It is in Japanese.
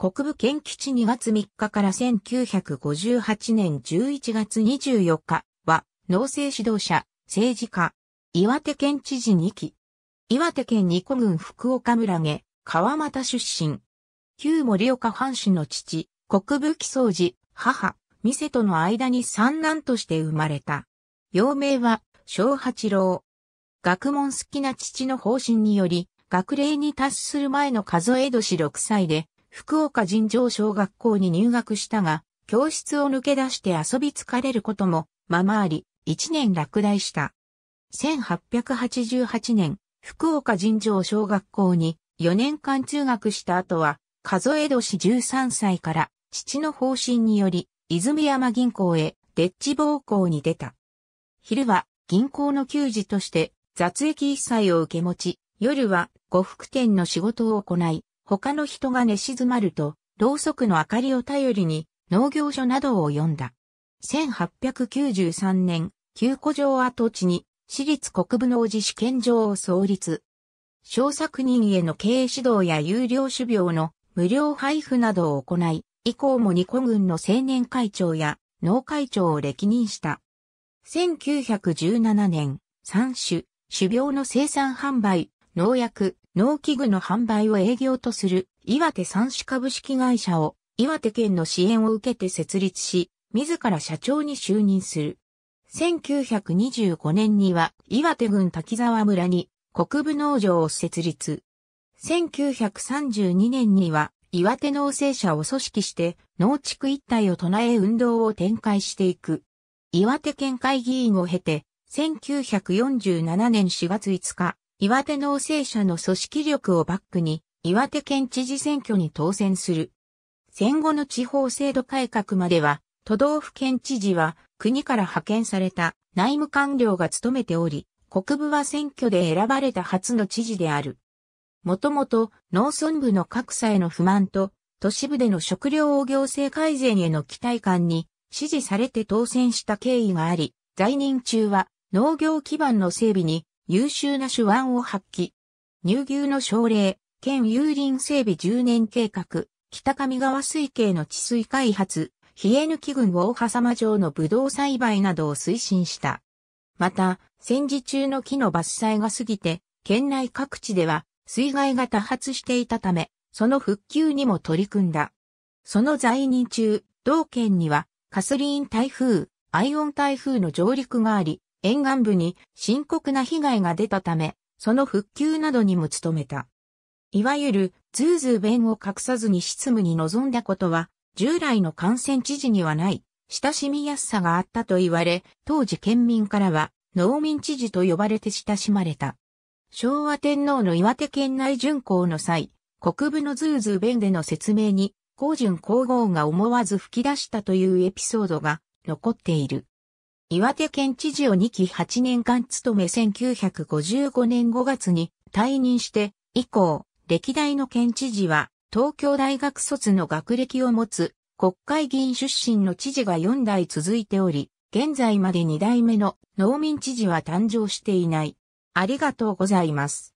国部県基地2月3日から1958年11月24日は、農政指導者、政治家、岩手県知事2期。岩手県二古郡福岡村毛、川又出身。旧森岡藩主の父、国部木宗寺、母、店との間に三男として生まれた。幼名は、小八郎。学問好きな父の方針により、学齢に達する前の数え年6歳で、福岡尋常小学校に入学したが、教室を抜け出して遊び疲れることも、ままあり、一年落第した。1888年、福岡尋常小学校に4年間中学した後は、数え年13歳から父の方針により、泉山銀行へ、デッチ暴行に出た。昼は銀行の給仕として雑役一切を受け持ち、夜は呉服店の仕事を行い、他の人が寝静まると、ろうそくの明かりを頼りに農業所などを読んだ。1893年、旧古城跡地に私立国分農事試験場を創立。小作人への経営指導や有料種苗の無料配布などを行い、以降も二古軍の青年会長や農会長を歴任した。1917年、三種、種苗の生産販売、農薬、農機具の販売を営業とする岩手産種株式会社を岩手県の支援を受けて設立し、自ら社長に就任する。1925年には岩手郡滝沢村に国部農場を設立。1932年には岩手農政者を組織して農畜一体を唱え運動を展開していく。岩手県会議員を経て1947年4月5日、岩手農政者の組織力をバックに、岩手県知事選挙に当選する。戦後の地方制度改革までは、都道府県知事は国から派遣された内務官僚が務めており、国部は選挙で選ばれた初の知事である。もともと農村部の格差への不満と都市部での食料を行政改善への期待感に支持されて当選した経緯があり、在任中は農業基盤の整備に優秀な手腕を発揮。乳牛の奨励、県有林整備10年計画、北上川水系の治水開発、冷え抜き群大狭間城のブドウ栽培などを推進した。また、戦時中の木の伐採が過ぎて、県内各地では水害が多発していたため、その復旧にも取り組んだ。その在任中、同県には、カスリーン台風、アイオン台風の上陸があり、沿岸部に深刻な被害が出たため、その復旧などにも努めた。いわゆるズーズー弁を隠さずに執務に臨んだことは、従来の感染知事にはない、親しみやすさがあったと言われ、当時県民からは、農民知事と呼ばれて親しまれた。昭和天皇の岩手県内巡行の際、国部のズーズー弁での説明に、高順皇后が思わず吹き出したというエピソードが残っている。岩手県知事を2期8年間務め1955年5月に退任して以降、歴代の県知事は東京大学卒の学歴を持つ国会議員出身の知事が4代続いており、現在まで2代目の農民知事は誕生していない。ありがとうございます。